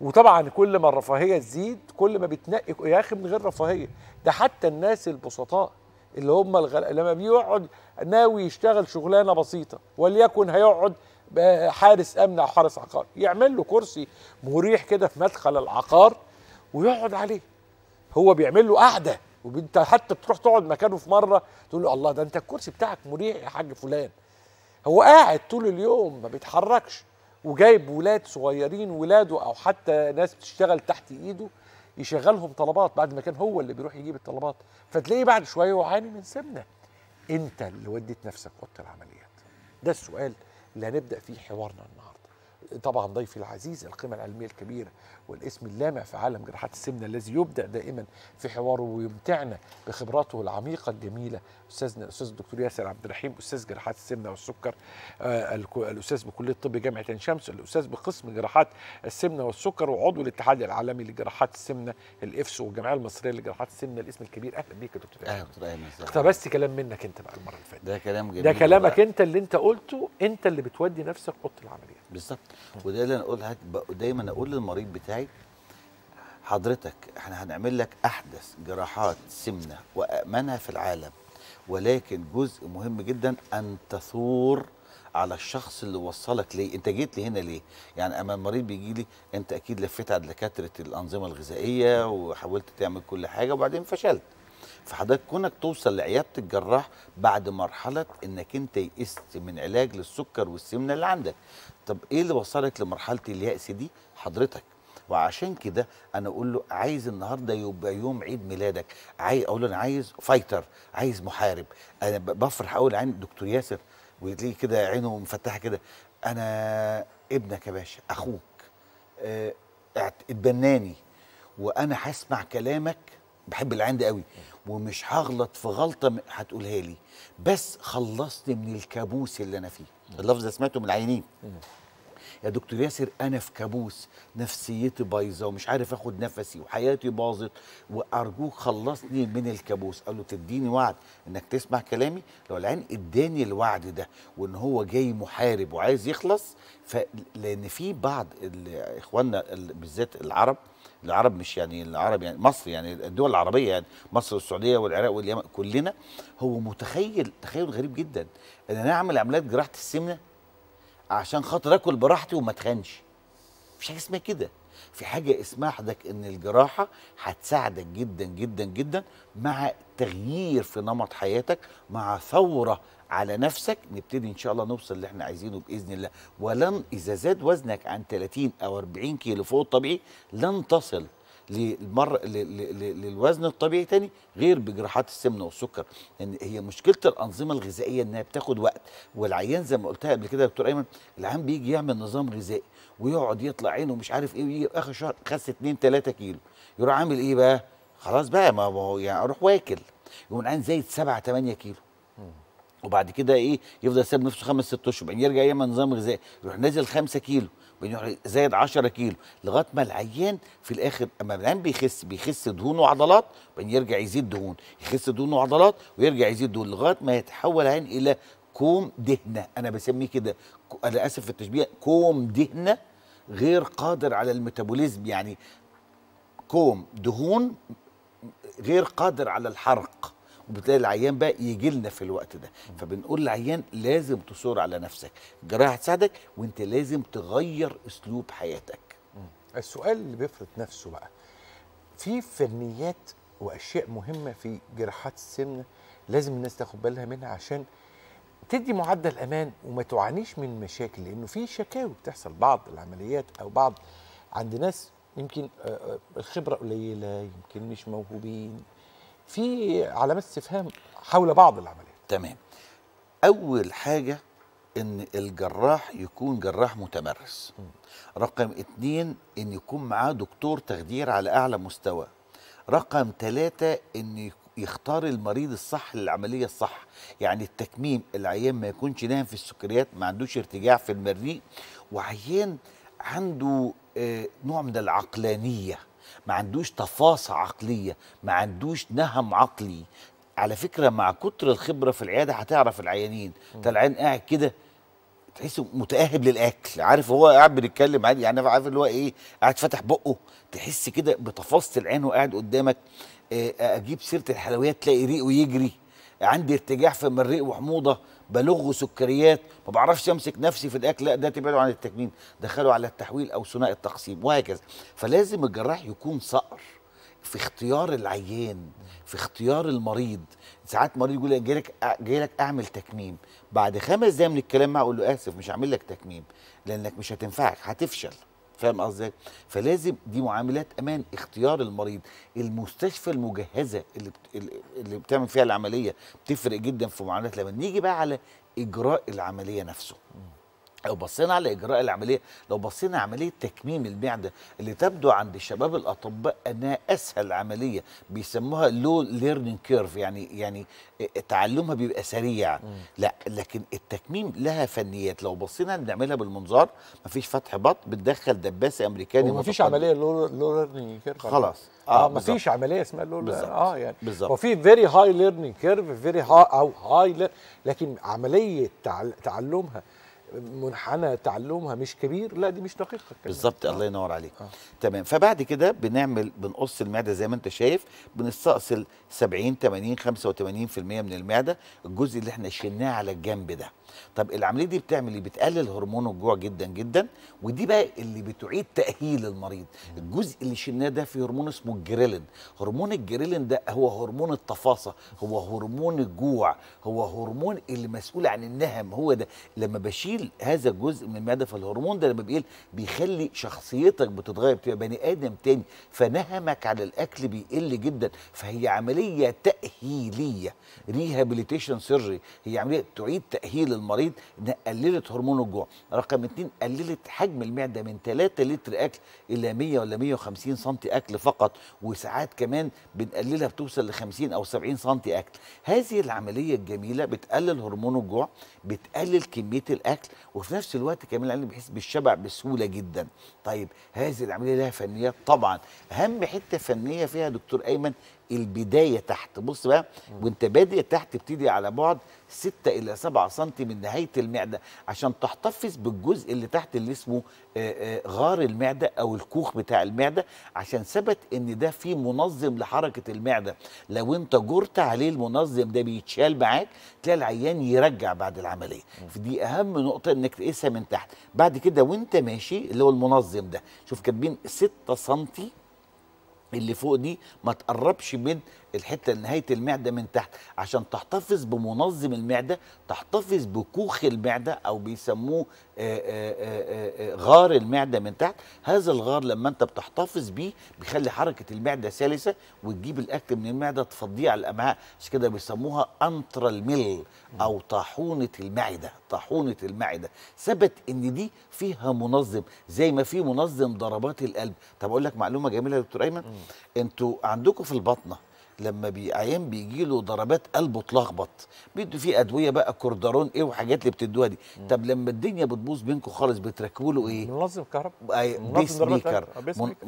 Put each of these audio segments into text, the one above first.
وطبعا كل ما الرفاهيه تزيد كل ما بتنقي يا اخي من غير رفاهيه ده حتى الناس البسطاء اللي هم الغل... لما بيقعد ناوي يشتغل شغلانه بسيطه وليكن هيقعد حارس امن او حارس عقار يعمل له كرسي مريح كده في مدخل العقار ويقعد عليه هو بيعمل له قعده وانت حتى تروح تقعد مكانه في مره تقول له الله ده انت الكرسي بتاعك مريح يا حاج فلان هو قاعد طول اليوم ما بيتحركش وجايب ولاد صغيرين ولاده او حتى ناس بتشتغل تحت ايده يشغلهم طلبات بعد ما كان هو اللي بيروح يجيب الطلبات فتلاقيه بعد شويه وعاني من سمنه انت اللي وديت نفسك اوضه العمليات ده السؤال اللي هنبدا فيه حوارنا النهارده طبعا ضيفي العزيز القيمة العلمية الكبيرة والاسم اللامع في عالم جراحات السمنة الذي يبدأ دائما في حواره ويمتعنا بخبراته العميقة الجميلة أستاذنا الأستاذ الدكتور ياسر عبد الرحيم أستاذ جراحات السمنة والسكر آه الأستاذ بكلية طب جامعة عين شمس الأستاذ بقسم جراحات السمنة والسكر وعضو الاتحاد العالمي لجراحات السمنة الإفس والجمعية المصرية لجراحات السمنة الاسم الكبير أهلا بيك يا دكتور أهلا دكتور أهلا اقتبست كلام منك أنت بقى المرة اللي فاتت ده كلام جميل ده كلامك بقى. أنت اللي أنت قلته أنت اللي بتودي نفسك أوضة العمليات بالظبط وده اللي انا اقولها دايما اقول للمريض بتاعي حضرتك احنا هنعمل لك احدث جراحات سمنه وامنها في العالم ولكن جزء مهم جدا ان تثور على الشخص اللي وصلك ليه انت جيت لي هنا ليه يعني اما المريض بيجي لي انت اكيد لفيت على دكاتره الانظمه الغذائيه وحاولت تعمل كل حاجه وبعدين فشلت فحضرتك كونك توصل لعياده الجراح بعد مرحله انك انت يئست من علاج للسكر والسمنه اللي عندك طب ايه اللي وصلك لمرحله اليأس دي حضرتك وعشان كده انا اقول له عايز النهارده يبقى يوم عيد ميلادك عايز اقول له انا عايز فايتر عايز محارب انا بفرح اول عين دكتور ياسر وتلاقيه كده عينه مفتحه كده انا ابنك يا باشا اخوك اه اتبناني وانا هسمع كلامك بحب العند قوي ومش هغلط في غلطه هتقولها لي بس خلصت من الكابوس اللي انا فيه اللفظ ده سمعته من العينين يا دكتور ياسر انا في كابوس نفسيتي بايظه ومش عارف اخد نفسي وحياتي باظت وارجوك خلصني من الكابوس قال له تديني وعد انك تسمع كلامي لو العين اداني الوعد ده وان هو جاي محارب وعايز يخلص لان في بعض اخواننا بالذات العرب العرب مش يعني العرب يعني مصر يعني الدول العربيه يعني مصر والسعوديه والعراق واليمن كلنا هو متخيل تخيل غريب جدا ان انا اعمل عمليات جراحه السمنه عشان خاطر اكل براحتي وما اتخنش مفيش حاجه اسمها كده في حاجه اسمها حضرتك ان الجراحه هتساعدك جدا جدا جدا مع تغيير في نمط حياتك مع ثوره على نفسك نبتدي ان شاء الله نوصل اللي احنا عايزينه باذن الله ولن اذا زاد وزنك عن 30 او 40 كيلو فوق الطبيعي لن تصل للمر للوزن الطبيعي تاني غير بجراحات السمنه والسكر لان يعني هي مشكله الانظمه الغذائيه انها بتاخد وقت والعيان زي ما قلتها قبل كده يا دكتور ايمن العيان بيجي يعمل نظام غذائي ويقعد يطلع عينه مش عارف ايه ويجي اخر شهر خس 2 3 كيلو يروح عامل ايه بقى؟ خلاص بقى ما هو يعني اروح واكل يقوم العيان زايد 7 8 كيلو وبعد كده ايه يفضل ساب نفسه خمس ست اشهر بعدين يرجع يعمل نظام غذائي يروح نازل 5 كيلو زايد 10 كيلو لغايه ما العيان في الاخر اما العيان بيخس بيخس دهون وعضلات وبعدين يرجع يزيد دهون يخس دهون وعضلات ويرجع يزيد دهون لغايه ما يتحول العين الى كوم دهنه انا بسميه كده انا اسف في التشبيه كوم دهنه غير قادر على الميتابوليزم يعني كوم دهون غير قادر على الحرق وبتلاقي العيان بقى يجي لنا في الوقت ده فبنقول للعيان لازم تصور على نفسك الجراحه هتساعدك وانت لازم تغير اسلوب حياتك السؤال اللي بيفرض نفسه بقى في فنيات واشياء مهمه في جراحات السمنه لازم الناس تاخد بالها منها عشان تدي معدل امان وما تعانيش من مشاكل لانه في شكاوي بتحصل بعض العمليات او بعض عند ناس يمكن آه، آه، الخبره قليله يمكن مش موهوبين في علامات استفهام حول بعض العمليات تمام اول حاجه ان الجراح يكون جراح متمرس رقم اتنين ان يكون معاه دكتور تخدير على اعلى مستوى رقم تلاتة ان يختار المريض الصح للعملية الصح يعني التكميم العيان ما يكونش نايم في السكريات ما عندوش ارتجاع في المريء وعيان عنده آه، نوع من العقلانية ما عندوش تفاصة عقلية ما عندوش نهم عقلي على فكرة مع كتر الخبرة في العيادة هتعرف العيانين انت العيان قاعد كده تحسه متاهب للاكل عارف هو قاعد بنتكلم عادي يعني عارف اللي هو ايه قاعد فاتح بقه تحس كده بتفاصه العين وقاعد قدامك آه، آه، اجيب سيره الحلويات تلاقي ريقه يجري عندي ارتجاع في مريق وحموضه بلغه سكريات ما بعرفش امسك نفسي في الاكل لا ده تبعده عن التكميم دخله على التحويل او ثنائي التقسيم وهكذا فلازم الجراح يكون صقر في اختيار العيان في اختيار المريض ساعات مريض يقول لي جاي لك جاي لك اعمل تكميم بعد خمس دقايق من الكلام معاه اقول له اسف مش هعمل لك تكميم لانك مش هتنفعك هتفشل فاهم قصدي فلازم دي معاملات امان اختيار المريض المستشفى المجهزه اللي بت... اللي بتعمل فيها العمليه بتفرق جدا في معاملات لما نيجي بقى على اجراء العمليه نفسه لو بصينا على اجراء العمليه لو بصينا عمليه تكميم المعده اللي تبدو عند الشباب الاطباء انها اسهل عمليه بيسموها لو ليرنينج كيرف يعني يعني تعلمها بيبقى سريع م. لا لكن التكميم لها فنيات لو بصينا بنعملها بالمنظار مفيش فتح بط بتدخل دباسه امريكاني ومفيش عمليه لو ليرنينج كيرف خلاص اه, آه مفيش عمليه اسمها لو اه يعني بالظبط وفي فيري هاي ليرنينج كيرف فيري هاي او هاي لكن عمليه تعلمها منحنى تعلمها مش كبير لا دي مش دقيقه بالظبط الله آه. ينور عليك آه. تمام فبعد كده بنعمل بنقص المعده زي ما انت شايف بنستأصل 70 80 85% من المعده الجزء اللي احنا شلناه على الجنب ده طب العمليه دي بتعمل ايه بتقلل هرمون الجوع جدا جدا ودي بقى اللي بتعيد تاهيل المريض الجزء اللي شلناه ده في هرمون اسمه الجريلين هرمون الجريلين ده هو هرمون التفاصه هو هرمون الجوع هو هرمون اللي مسؤول عن النهم هو ده لما بشيل هذا الجزء من المعده فالهرمون ده لما بيقل بيخلي شخصيتك بتتغير بتبقى بني ادم تاني فنهمك على الاكل بيقل جدا فهي عمليه تاهيليه ريهابيليتيشن سيرجري هي عمليه تعيد تاهيل المريض قللت هرمون الجوع رقم اتنين قللت حجم المعده من 3 لتر اكل الى 100 ولا 150 سم اكل فقط وساعات كمان بنقللها بتوصل ل 50 او 70 سم اكل هذه العمليه الجميله بتقلل هرمون الجوع بتقلل كميه الاكل وفي نفس الوقت كمان العلم بيحس بالشبع بسهوله جدا طيب هذه العمليه لها فنيات طبعا اهم حته فنيه فيها دكتور ايمن البدايه تحت بص بقى وانت بادئ تحت ابتدي على بعد 6 الى 7 سم من نهايه المعده عشان تحتفظ بالجزء اللي تحت اللي اسمه آه، آه، غار المعده او الكوخ بتاع المعده عشان ثبت ان ده فيه منظم لحركه المعده لو انت جرت عليه المنظم ده بيتشال معاك تلاقي العيان يرجع بعد العمليه فدي اهم نقطه انك تقيسها من تحت بعد كده وانت ماشي اللي هو المنظم ده شوف كاتبين 6 سم اللي فوق دي ما تقربش من الحته نهايه المعده من تحت عشان تحتفظ بمنظم المعده تحتفظ بكوخ المعده او بيسموه آه، آه، آه، غار المعده من تحت هذا الغار لما انت بتحتفظ بيه بيخلي حركه المعده سلسه وتجيب الاكل من المعده تفضيه على الامعاء عشان كده بيسموها انترا الميل او طاحونه المعده طاحونه المعده ثبت ان دي فيها منظم زي ما في منظم ضربات القلب طب اقول لك معلومه جميله يا دكتور ايمن انتوا عندكم في البطنه لما بيعيان بيجي له ضربات قلبه اتلخبط بيدوا فيه ادويه بقى كوردارون ايه وحاجات اللي بتدوها دي مم. طب لما الدنيا بتبوظ بينكم خالص بتركبوا له ايه منظم كهرباء أي بيس ميكر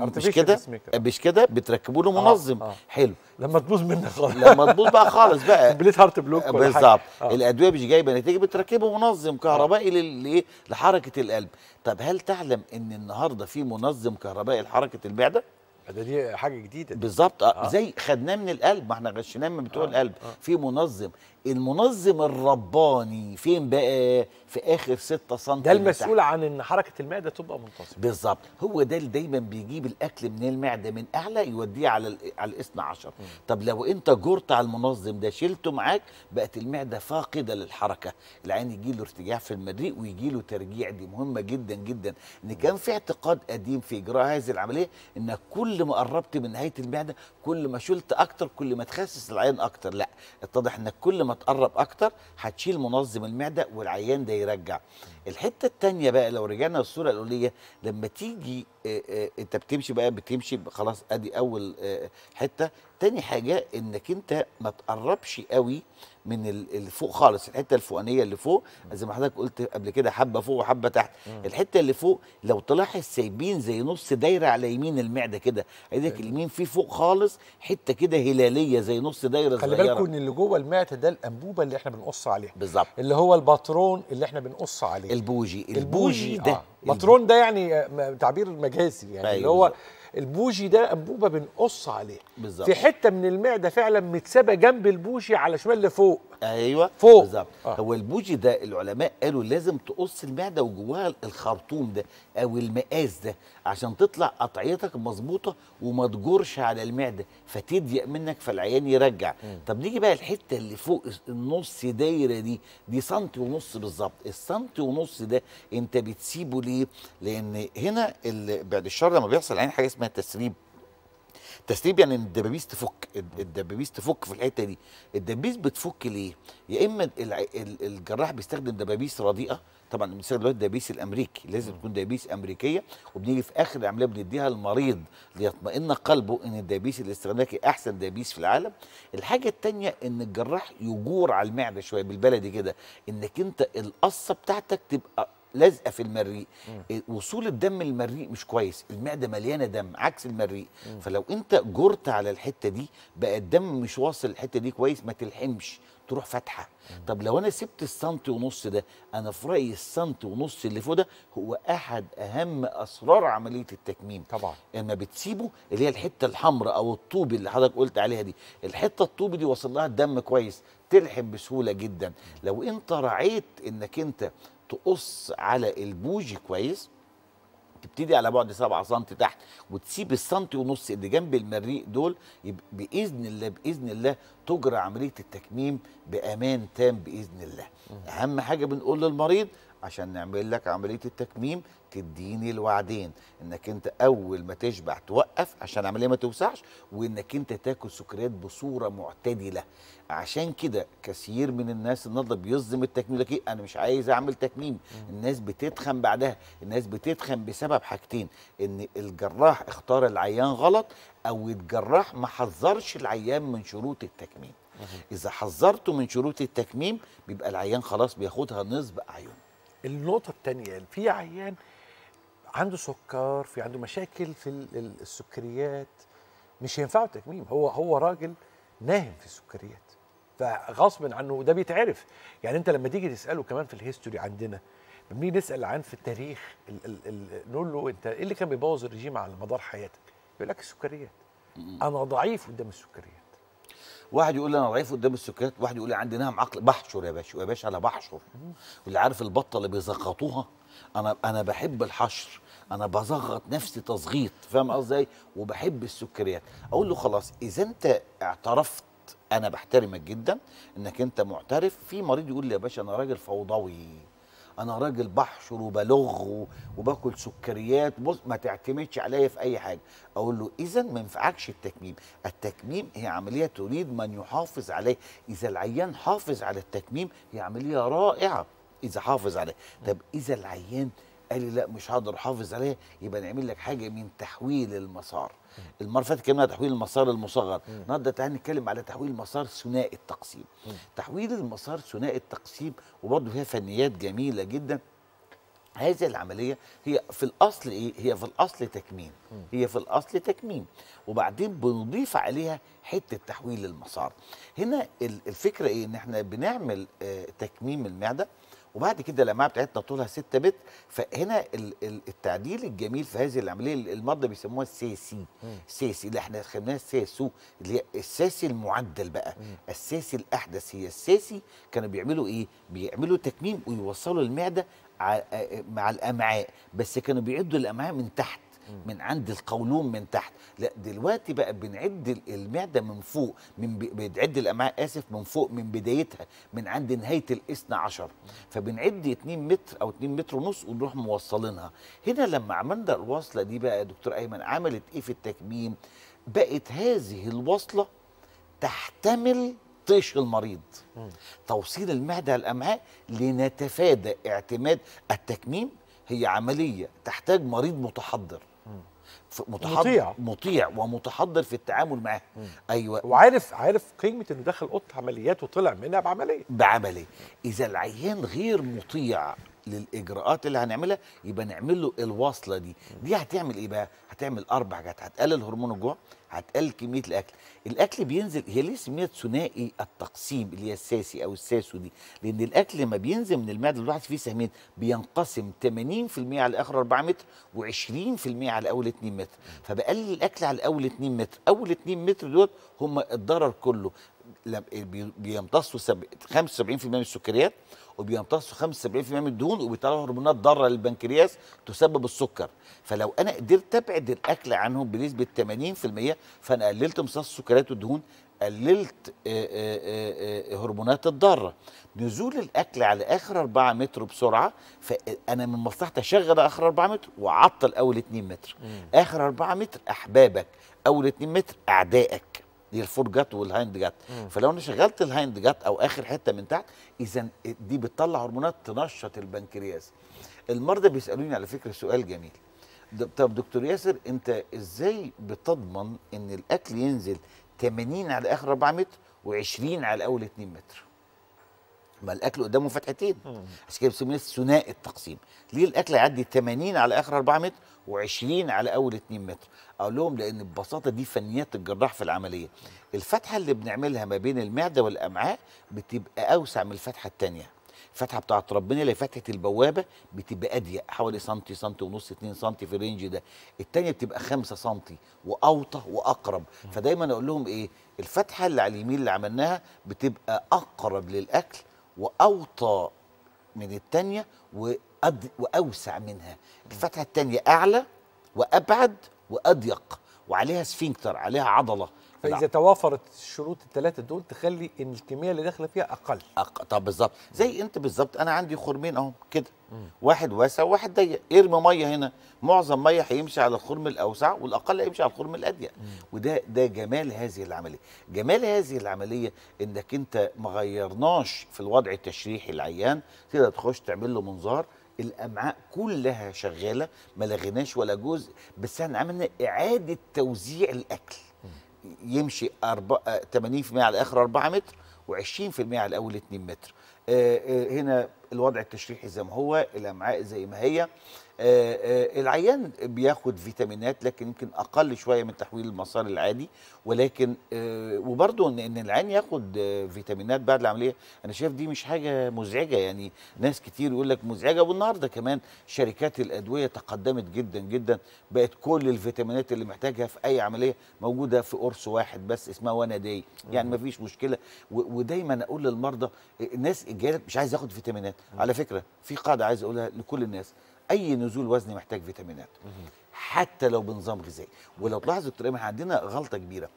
مش كده آه، مش كده بتركبوا له آه، منظم آه. آه. حلو لما تبوظ منك خالص لما تبوظ بقى خالص بقى بليت هارت بلوك بالظبط آه. الادويه مش جايبه نتيجه بتركبه منظم كهربائي لل... لحركه القلب طب هل تعلم ان النهارده في منظم كهربائي لحركه المعده ده دي حاجه جديده بالظبط آه،, آه. زي خدناه من القلب ما احنا غشيناه من بتوع آه. القلب آه. في منظم المنظم الرباني فين بقى في اخر 6 سم ده المسؤول عن ان حركه المعده تبقى منتظمه بالظبط هو ده اللي دايما بيجيب الاكل من المعده من اعلى يوديه على على الاثنى عشر م. طب لو انت جرت على المنظم ده شلته معاك بقت المعده فاقده للحركه العين يجي له ارتجاع في المريء ويجي له ترجيع دي مهمه جدا جدا ان كان في اعتقاد قديم في اجراء هذه العمليه ان كل كل ما قربت من نهايه المعده كل ما شلت اكتر كل ما تخسس العيان اكتر لا اتضح انك كل ما تقرب اكتر هتشيل منظم المعده والعيان ده يرجع الحته الثانيه بقى لو رجعنا للصوره الاوليه لما تيجي انت بتمشي بقى بتمشي خلاص ادي اول حته تاني حاجه انك انت ما تقربش قوي من اللي فوق خالص الحته الفوقانيه اللي فوق زي ما حضرتك قلت قبل كده حبه فوق وحبه تحت مم. الحته اللي فوق لو تلاحظ سايبين زي نص دايره على يمين المعده كده ايدك اليمين في فوق خالص حته كده هلاليه زي نص دايره خلي بالكم ان اللي جوه المعده ده الانبوبه اللي احنا بنقص عليها بالظبط اللي هو الباترون اللي احنا بنقص عليه البوجي البوجي, البوجي ده آه. مطرون ده يعني آه، تعبير مجازي يعني أيوة. اللي هو البوجي ده انبوبه بنقص عليه بالزبط. في حته من المعده فعلا متسابه جنب البوجي على شمال لفوق ايوه فوق بالظبط آه. هو البوجي ده العلماء قالوا لازم تقص المعده وجواها الخرطوم ده او المقاس ده عشان تطلع قطعيتك مظبوطه وما تجرش على المعده فتضيق منك فالعيان يرجع م. طب نيجي بقى الحته اللي فوق النص دايره دي دي سنتي ونص بالظبط السنتي ونص ده انت بتسيبه ليه ليه؟ لان هنا بعد الشر لما بيحصل عين حاجه اسمها تسريب تسريب يعني ان الدبابيس تفك الدبابيس تفك في الحته دي الدبابيس بتفك ليه يا اما الجراح بيستخدم دبابيس رديئه طبعا بنستخدم دلوقتي الدبابيس الامريكي لازم تكون دبابيس امريكيه وبنيجي في اخر العمليه بنديها للمريض ليطمئن قلبه ان الدبابيس اللي استخدمناها احسن دبابيس في العالم الحاجه الثانيه ان الجراح يجور على المعده شويه بالبلدي كده انك انت القصه بتاعتك تبقى لازقه في المريء إيه، وصول الدم المريء مش كويس المعده مليانه دم عكس المريء فلو انت جرت على الحته دي بقى الدم مش واصل الحته دي كويس ما تلحمش تروح فاتحه طب لو انا سبت السنتي ونص ده انا في رايي السنتي ونص اللي فوق ده هو احد اهم اسرار عمليه التكميم طبعا لما بتسيبه اللي هي الحته الحمراء او الطوب اللي حضرتك قلت عليها دي الحته الطوب دي وصل لها الدم كويس تلحم بسهوله جدا لو انت راعيت انك انت تقص على البوجي كويس تبتدي على بعد 7 سم تحت وتسيب السنتي ونص اللي جنب المريء دول باذن الله باذن الله تجرى عمليه التكميم بامان تام باذن الله. اهم حاجه بنقول للمريض عشان نعمل لك عمليه التكميم تديني الوعدين انك انت اول ما تشبع توقف عشان العمليه ما توسعش وانك انت تاكل سكريات بصوره معتدله عشان كده كثير من الناس النهارده بيظلم التكميم لك إيه، انا مش عايز اعمل تكميم الناس بتتخن بعدها الناس بتتخن بسبب حاجتين ان الجراح اختار العيان غلط او الجراح ما حذرش العيان من شروط التكميم اذا حذرته من شروط التكميم بيبقى العيان خلاص بياخدها نصب اعينه النقطه الثانيه في عيان عنده سكر في عنده مشاكل في السكريات مش هينفعه تكميم هو هو راجل ناهم في السكريات فغصب عنه وده بيتعرف يعني انت لما تيجي تساله كمان في الهيستوري عندنا بنيجي نسال عن في التاريخ ال ال ال نقول له انت ايه اللي كان بيبوظ الرجيم على مدار حياتك؟ يقول لك السكريات انا ضعيف قدام السكريات واحد يقول انا ضعيف قدام السكريات واحد يقول لي عندي نهم عقل بحشر يا باشا يا باشا انا بحشر واللي عارف البطه اللي بيزغطوها انا انا بحب الحشر انا بزغط نفسي تزغيط فاهم قصدي إيه؟ وبحب السكريات اقول له خلاص اذا انت اعترفت انا بحترمك جدا انك انت معترف في مريض يقول لي يا باشا انا راجل فوضوي انا راجل بحشر وبلغ وباكل سكريات بص ما تعتمدش عليا في اي حاجه اقول له اذا ما ينفعكش التكميم التكميم هي عمليه تريد من يحافظ عليه اذا العيان حافظ على التكميم هي عمليه رائعه اذا حافظ عليها طب اذا العيان قال لي لا مش هقدر احافظ عليها يبقى نعمل لك حاجه من تحويل المسار المره اللي فاتت تحويل المسار المصغر النهارده تعالى نتكلم على تحويل مسار ثنائي التقسيم تحويل المسار ثنائي التقسيم وبرضه فيها فنيات جميله جدا هذه العمليه هي في الاصل ايه هي في الاصل تكميم هي في الاصل تكميم وبعدين بنضيف عليها حته تحويل المسار هنا الفكره ايه ان احنا بنعمل آه، تكميم المعده وبعد كده الامعاء بتاعتنا طولها 6 متر فهنا التعديل الجميل في هذه العمليه المرضى بيسموها السيسي السيسي اللي احنا خدناها السيسو اللي هي الساسي المعدل بقى مم. الساسي الاحدث هي الساسي كانوا بيعملوا ايه؟ بيعملوا تكميم ويوصلوا المعده مع الامعاء بس كانوا بيعدوا الامعاء من تحت من عند القولون من تحت لا دلوقتي بقى بنعد المعده من فوق من بتعد الامعاء اسف من فوق من بدايتها من عند نهايه الاثنى عشر فبنعد 2 متر او 2 متر ونص ونروح موصلينها هنا لما عملنا الوصله دي بقى يا دكتور ايمن عملت ايه في التكميم بقت هذه الوصله تحتمل طيش المريض توصيل المعده الامعاء لنتفادى اعتماد التكميم هي عمليه تحتاج مريض متحضر متحضر مطيع مطيع ومتحضر في التعامل معاه ايوه وعارف عارف قيمه انه دخل اوضه عمليات وطلع منها بعمليه بعمليه اذا العيان غير مطيع للاجراءات اللي هنعملها يبقى نعمل له الواصله دي دي هتعمل ايه بقى هتعمل اربع حاجات هتقلل هرمون الجوع هتقل كميه الاكل الاكل بينزل هي ليه سميت ثنائي التقسيم اللي هي الساسي او الساسو دي لان الاكل لما بينزل من المعده الواحد فيه سهمين بينقسم 80% على اخر 4 متر و20% على اول 2 متر فبقلل الاكل على اول 2 متر اول 2 متر دول هم الضرر كله بيمتصوا 75% من السكريات وبيمتصوا 75% من الدهون وبيطلعوا هرمونات ضاره للبنكرياس تسبب السكر فلو انا قدرت ابعد الاكل عنهم بنسبه 80% فانا قللت امتصاص السكريات والدهون قللت آه، آه، آه، هرمونات الضاره نزول الاكل على اخر 4 متر بسرعه فانا من مصلحتي اشغل اخر 4 متر واعطل اول 2 متر مم. اخر 4 متر احبابك اول 2 متر اعدائك دي الفور جات والهايند جات فلو انا شغلت الهايند جات او اخر حته من تحت اذا دي بتطلع هرمونات تنشط البنكرياس المرضى بيسالوني على فكره سؤال جميل طب دكتور ياسر انت ازاي بتضمن ان الاكل ينزل 80 على اخر 4 متر و20 على اول 2 متر ما الاكل قدامه فتحتين عشان كده بنسميه ثنائي التقسيم ليه الاكل يعدي 80 على اخر 4 متر و20 على اول 2 متر اقول لهم لان ببساطه دي فنيات الجراح في العمليه الفتحه اللي بنعملها ما بين المعده والامعاء بتبقى اوسع من الفتحه الثانيه الفتحه بتاعه ربنا اللي فتحه البوابه بتبقى اضيق حوالي سنتي سنتي ونص 2 سنتي في الرينج ده الثانيه بتبقى 5 سنتي واوطى واقرب فدايما اقول لهم ايه الفتحه اللي على اليمين اللي عملناها بتبقى اقرب للاكل واوطى من الثانيه واوسع منها الفتحه الثانيه اعلى وابعد واضيق وعليها سفنكتر عليها عضله فاذا لا. توافرت الشروط الثلاثه دول تخلي ان الكميه اللي داخله فيها اقل أق... طب بالظبط زي انت بالظبط انا عندي خرمين اهو كده واحد واسع وواحد ضيق ارمي ميه هنا معظم ميه هيمشي على الخرم الاوسع والاقل هيمشي على الخرم الاضيق وده ده جمال هذه العمليه جمال هذه العمليه انك انت ما غيرناش في الوضع التشريحي العيان تقدر تخش تعمل له منظار الامعاء كلها شغاله ما لغيناش ولا جزء بس احنا عملنا اعاده توزيع الاكل يمشي 80% آه، على اخر 4 متر و20% على الاول 2 متر آه، آه، هنا الوضع التشريحي زي ما هو الامعاء زي ما هي آه، آه، العيان بياخد فيتامينات لكن يمكن اقل شويه من تحويل المسار العادي ولكن آه، وبرده ان ان العيان ياخد فيتامينات بعد العمليه انا شايف دي مش حاجه مزعجه يعني ناس كتير يقول لك مزعجه والنهارده كمان شركات الادويه تقدمت جدا جدا بقت كل الفيتامينات اللي محتاجها في اي عمليه موجوده في قرص واحد بس اسمها وانا داي يعني ما فيش مشكله ودايما اقول للمرضى الناس جالك مش عايز ياخد فيتامينات على فكره في قاعده عايز اقولها لكل الناس اي نزول وزني محتاج فيتامينات حتى لو بنظام غذائي ولو تلاحظوا دكتور ايمن عندنا غلطه كبيره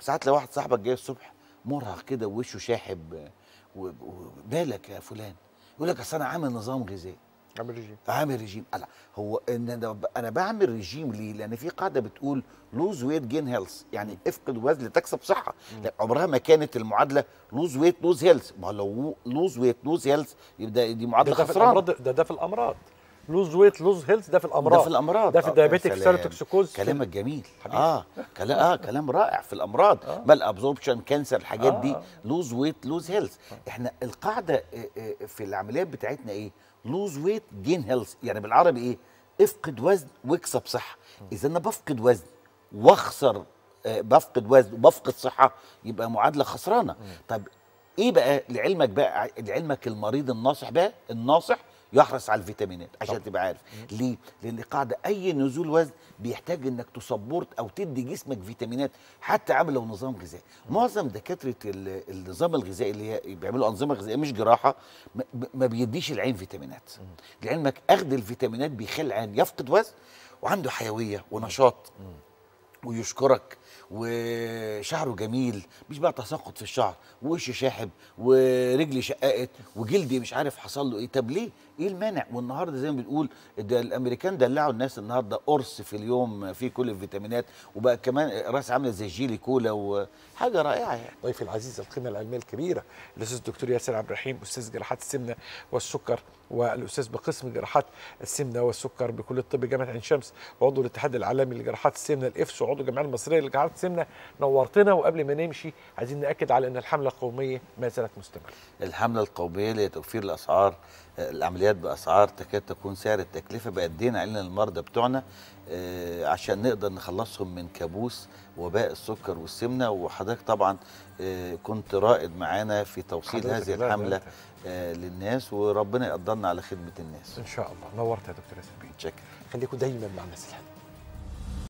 ساعات لو واحد صاحبك جاي الصبح مرهق كده ووشه شاحب ومالك يا فلان يقول لك اصل انا عامل نظام غذائي عامل رجيم عامل رجيم لا هو ان انا انا بعمل رجيم ليه؟ لان في قاعده بتقول لوز ويت جين هيلث يعني افقد وزن لتكسب صحه لا عمرها ما كانت المعادله لوز ويت لوز هيلث ما لو لوز ويت لوز هيلث يبقى دي معادله خسران ده ده في الامراض لوز ويت لوز هيلث ده في الامراض ده في الامراض ده في الدايابيتك آه، في كلامك جميل حبيب. اه كلام اه كلام رائع في الامراض آه. مال ابزوربشن كانسر الحاجات آه. دي لوز ويت لوز هيلث آه. احنا القاعده آه، آه، في العمليات بتاعتنا ايه لوز ويت جين هيلث يعني بالعربي ايه افقد وزن واكسب صحه اذا انا بفقد وزن واخسر بفقد وزن وبفقد صحه يبقى معادله خسرانه طب ايه بقى لعلمك بقى لعلمك المريض الناصح بقى الناصح يحرص على الفيتامينات عشان تبقى عارف ليه لان قاعده اي نزول وزن بيحتاج انك تسبورت او تدي جسمك فيتامينات حتى عامل لو نظام غذائي معظم دكاتره النظام الغذائي اللي هي بيعملوا انظمه غذائيه مش جراحه ما بيديش العين فيتامينات لعلمك اخذ الفيتامينات بيخلي العين يفقد وزن وعنده حيويه ونشاط ويشكرك وشعره جميل مش بقى تساقط في الشعر ووشه شاحب ورجلي شققت وجلدي مش عارف حصل له ايه طب ليه ايه المانع والنهارده زي ما بنقول ده الامريكان دلعوا الناس النهارده قرص في اليوم فيه كل الفيتامينات وبقى كمان راس عامله زي جيلي كولا وحاجه رائعه يعني ضيفي العزيز القيمه العلميه الكبيره الاستاذ الدكتور ياسر عبد الرحيم استاذ جراحات السمنه والسكر والاستاذ بقسم جراحات السمنه والسكر بكليه الطب جامعه عين شمس وعضو الاتحاد العالمي لجراحات السمنه الافس وعضو الجمعيه المصريه لجراحات السمنه نورتنا وقبل ما نمشي عايزين ناكد على ان الحمله القوميه ما زالت مستمره الحمله القوميه لتوفير الاسعار العمليات باسعار تكاد تكون سعر التكلفه بايدينا علينا المرضى بتوعنا آه، عشان نقدر نخلصهم من كابوس وباء السكر والسمنه وحضرتك طبعا آه، كنت رائد معانا في توصيل هذه الحمله آه، للناس وربنا يقدرنا على خدمه الناس ان شاء الله نورت يا دكتور ياسر شكرا خليكم دايما مع الناس الحلوه